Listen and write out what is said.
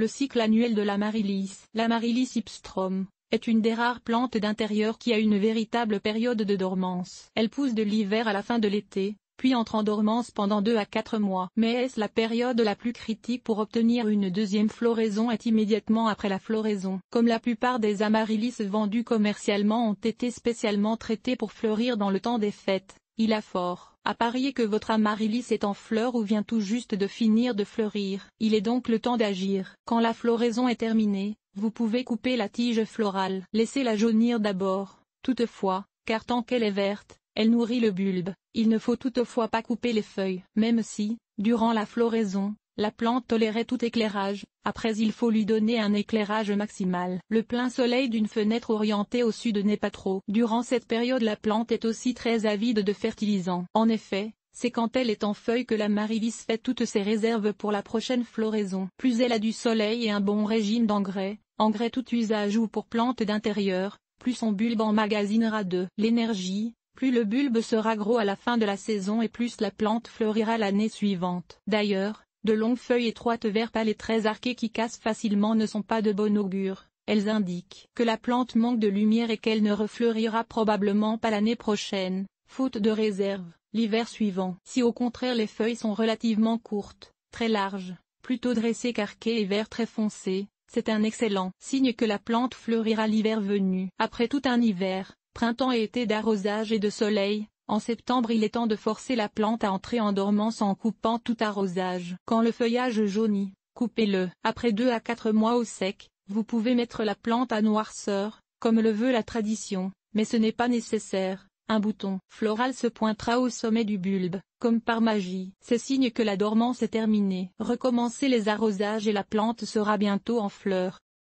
Le cycle annuel de l'Amaryllis, l'Amaryllis hipstrom, est une des rares plantes d'intérieur qui a une véritable période de dormance. Elle pousse de l'hiver à la fin de l'été, puis entre en dormance pendant 2 à 4 mois. Mais est-ce la période la plus critique pour obtenir une deuxième floraison est immédiatement après la floraison. Comme la plupart des amaryllis vendus commercialement ont été spécialement traités pour fleurir dans le temps des fêtes, il a fort à parier que votre amaryllis est en fleur ou vient tout juste de finir de fleurir. Il est donc le temps d'agir. Quand la floraison est terminée, vous pouvez couper la tige florale. Laissez-la jaunir d'abord, toutefois, car tant qu'elle est verte, elle nourrit le bulbe. Il ne faut toutefois pas couper les feuilles. Même si, durant la floraison, la plante tolérait tout éclairage, après il faut lui donner un éclairage maximal. Le plein soleil d'une fenêtre orientée au sud n'est pas trop. Durant cette période la plante est aussi très avide de fertilisants. En effet, c'est quand elle est en feuille que la marivis fait toutes ses réserves pour la prochaine floraison. Plus elle a du soleil et un bon régime d'engrais, engrais tout usage ou pour plantes d'intérieur, plus son bulbe emmagasinera de l'énergie, plus le bulbe sera gros à la fin de la saison et plus la plante fleurira l'année suivante. D'ailleurs, de longues feuilles étroites vert pâle et très arquées qui cassent facilement ne sont pas de bon augure. Elles indiquent que la plante manque de lumière et qu'elle ne refleurira probablement pas l'année prochaine, faute de réserve, l'hiver suivant. Si au contraire les feuilles sont relativement courtes, très larges, plutôt dressées qu'arquées et vert très foncé, c'est un excellent signe que la plante fleurira l'hiver venu. Après tout un hiver, printemps et été d'arrosage et de soleil, en septembre il est temps de forcer la plante à entrer en dormance en coupant tout arrosage. Quand le feuillage jaunit, coupez-le. Après 2 à 4 mois au sec, vous pouvez mettre la plante à noirceur, comme le veut la tradition, mais ce n'est pas nécessaire. Un bouton floral se pointera au sommet du bulbe, comme par magie. C'est signe que la dormance est terminée. Recommencez les arrosages et la plante sera bientôt en fleur.